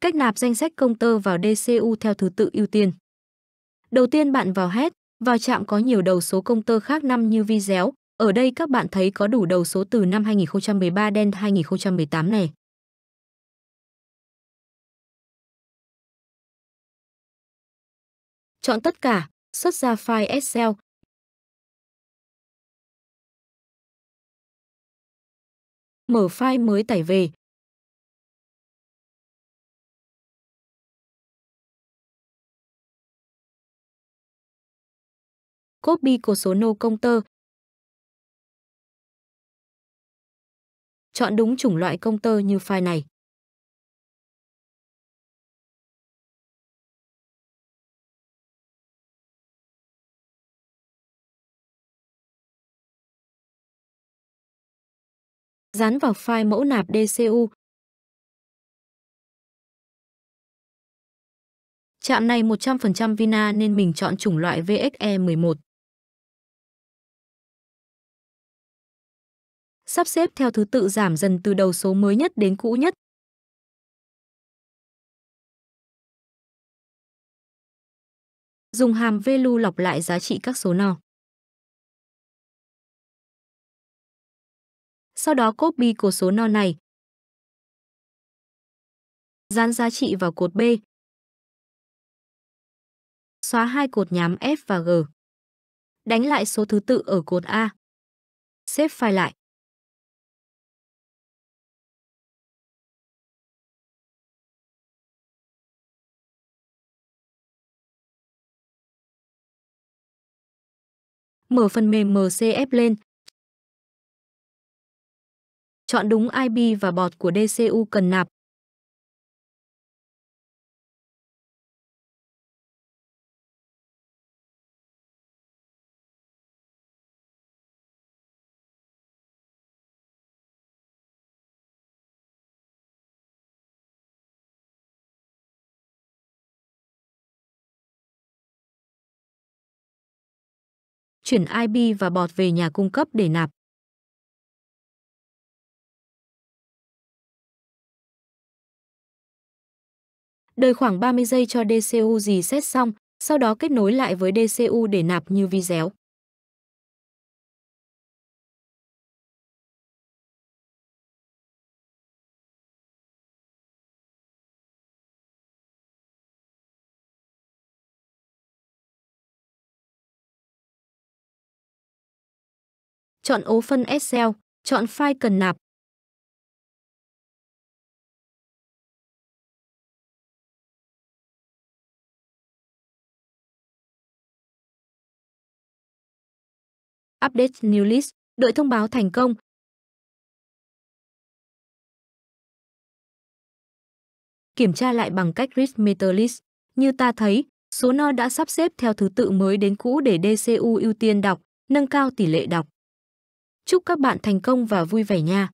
Cách nạp danh sách công tơ vào DCU theo thứ tự ưu tiên. Đầu tiên bạn vào hết, vào trạm có nhiều đầu số công tơ khác năm như video. Ở đây các bạn thấy có đủ đầu số từ năm 2013 đến 2018 này. Chọn tất cả, xuất ra file Excel. Mở file mới tải về, copy của số nô công tơ. Chọn đúng chủng loại công tơ như file này. Dán vào file mẫu nạp DCU chạm này 100% Vina nên mình chọn chủng loại VXE11. sắp xếp theo thứ tự giảm dần từ đầu số mới nhất đến cũ nhất. Dùng hàm value lọc lại giá trị các số no. Sau đó copy cột số no này. Dán giá trị vào cột B. Xóa hai cột nhám F và G. Đánh lại số thứ tự ở cột A. Xếp file lại. mở phần mềm MCF lên. Chọn đúng IP và bọt của DCU cần nạp. chuyển IP và bọt về nhà cung cấp để nạp. Đợi khoảng 30 giây cho DCU gì xét xong, sau đó kết nối lại với DCU để nạp như video. chọn ố phân Excel, chọn file cần nạp. Update New List, đợi thông báo thành công. Kiểm tra lại bằng cách Read Meter List. Như ta thấy, số no đã sắp xếp theo thứ tự mới đến cũ để DCU ưu tiên đọc, nâng cao tỷ lệ đọc. Chúc các bạn thành công và vui vẻ nha!